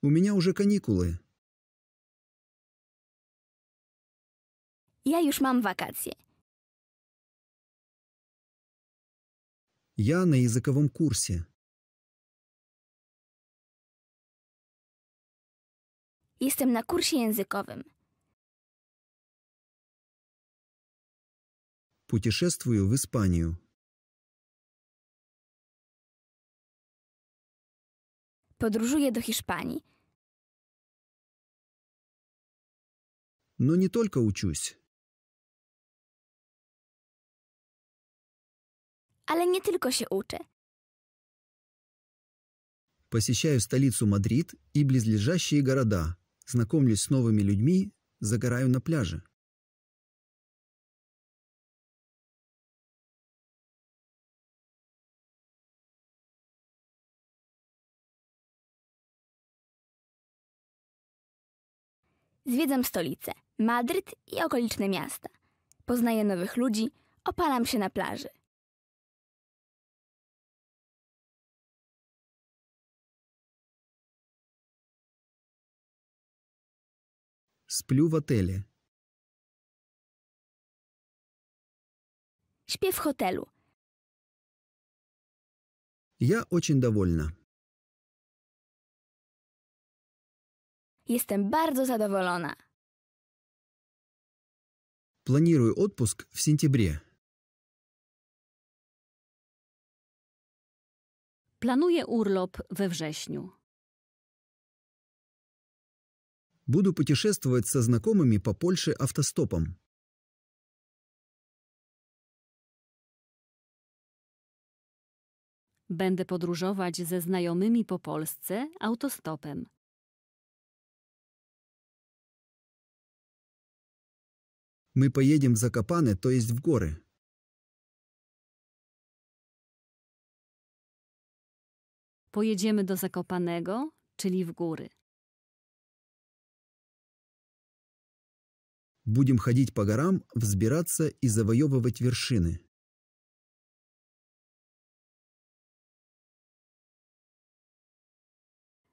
У меня уже каникулы. Ja już mam wakacje. Я на языковом курсе. Jestem na kursie językowym. Путешествую в Испанию. Podróżuję do Hiszpanii. Но не только uczусь. Ale nie tylko się uczę. Посещаю столицу Мадрид и близлежащие города, знакомлюсь с новыми людьми, загораю на пляже. Zwiedzam stolicę. Madryt i okoliczne miasta. Poznaję nowych ludzi, opalam się na plaży. Сплю в отеле. Śpię w hotelu. Я очень довольна. Jestem bardzo zadowolona. Планирую отпуск в сентябре. Planuję urlop we wrześniu. Буду путешествовать со знакомыми по Польше автостопом. Będę podróżować ze znajomymi po Polsce autostopem. Мы поедем в Закопаны, то есть в горы. Pojedziemy do Zakopanego, czyli w góry. Будем ходить по горам, взбираться и завоевывать вершины.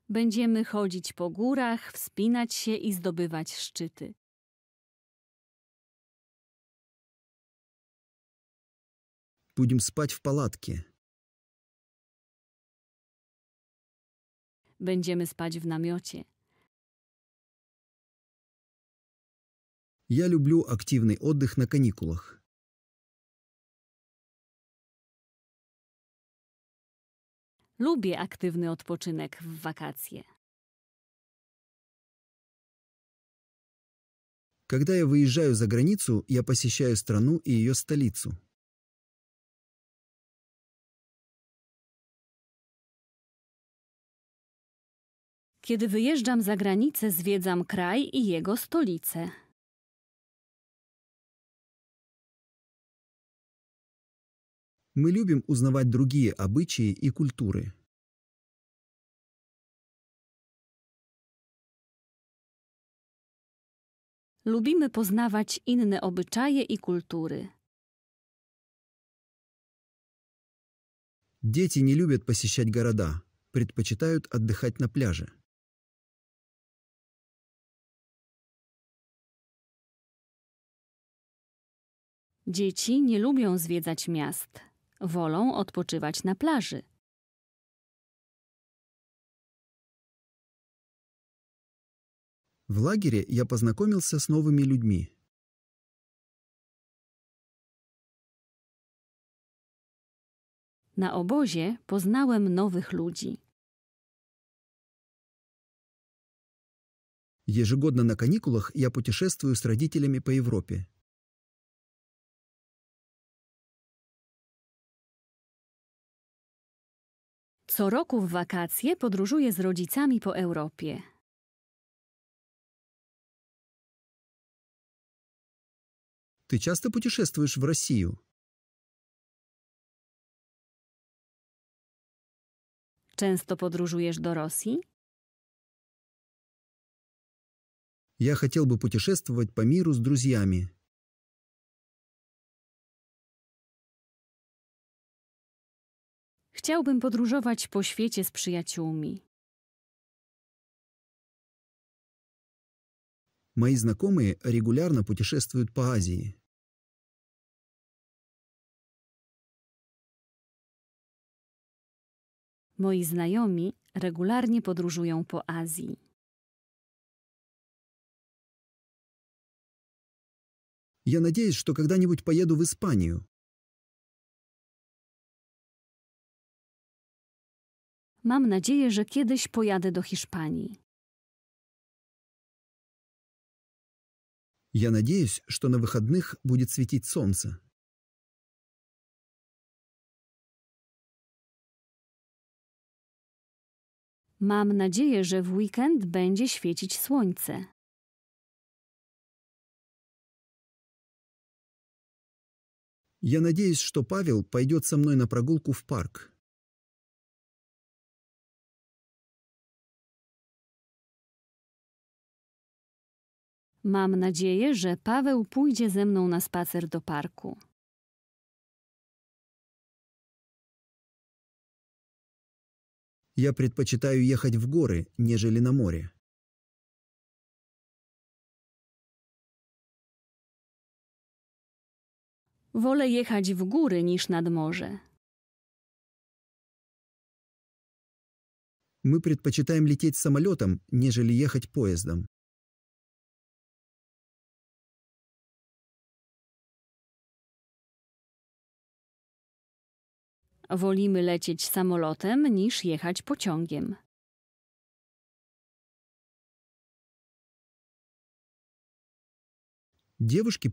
Będziemy chodzić po górach, wspinać się i zdobywać szczyty. Будем спать в палатке. Będziemy spać w namiocie. Я люблю активный отдых на каникулах. Lubię aktywny odpoczynek w wakacje. Когда я выезжаю за границу, я посещаю страну и ее столицу. Kiedy wyjeżdżam za granicę, zwiedzam kraj i jego stolice. My lubimy uznawać drugie obyczaje i kultury. Lubimy poznawać inne obyczaje i kultury. Dzieci nie lubią посещать города, предпочитают отдыхать на пляже. Dzieci nie lubią zwiedzać miast. Wolą odpoczywać na plaży. W lagerie ja poznałem się z nowymi ludźmi. Na obozie poznałem nowych ludzi. Jeżegodno na kanikulach ja путешествую z rodzicielami po Europie. Co roku w wakacje podróżuje z rodzicami po Europie. Ty często путешествуешь w Россию? Często podróżujesz do Rosji? Ja chciałbym бы путешествовать по миру с друзьями. Chciałbym podróżować po świecie z przyjaciółmi. Мои знакомые regularnie podróżują po Azji. Moi znajomi regularnie podróżują po Azji. Ja nadzieję, że когда-нибудь поеду в Mam nadzieję, że kiedyś pojadę do Hiszpanii. Я надеюсь, что на выходных будет светить солнце. Mam nadzieję, że w weekend będzie świecić słońce. Я надеюсь, что Павел пойдет со мной на прогулку в парк. Mam nadzieję, że Paweł pójdzie ze mną na spacer do parku. Ja предпочитаю jechać w góry, нежели na morze. Wolę jechać w góry niż nad morze. My предпочитаем lecieć samolotem, нежели jechać pojazdem. Wolimy lecieć samolotem niż jechać pociągiem. Девушки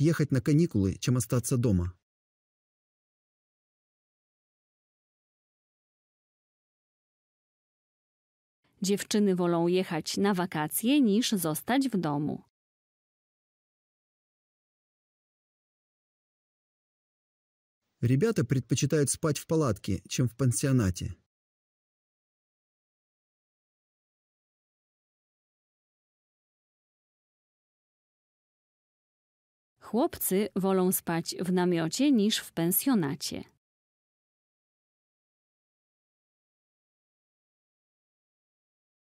jechać na на каникулы, чем остаться дома. Dziewczyny wolą jechać na wakacje niż zostać w domu. Ребята предпочитают спать в палатке, чем в пансионате. Хлопцы волю спать в namiocie niż в пансионате.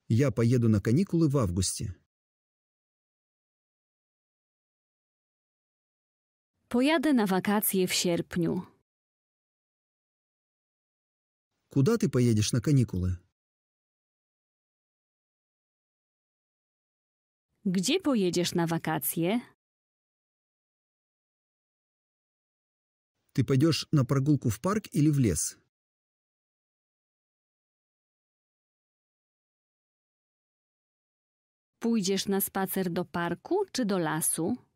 Я поеду на каникулы в августе. Поеду на вакации в sierpniu. Куда ты поедешь на каникулы? Gdzie pojedziesz na wakacje? Ty pójdziesz na прогулку в парк или в лес? Pójdziesz na spacer do parku czy do lasu?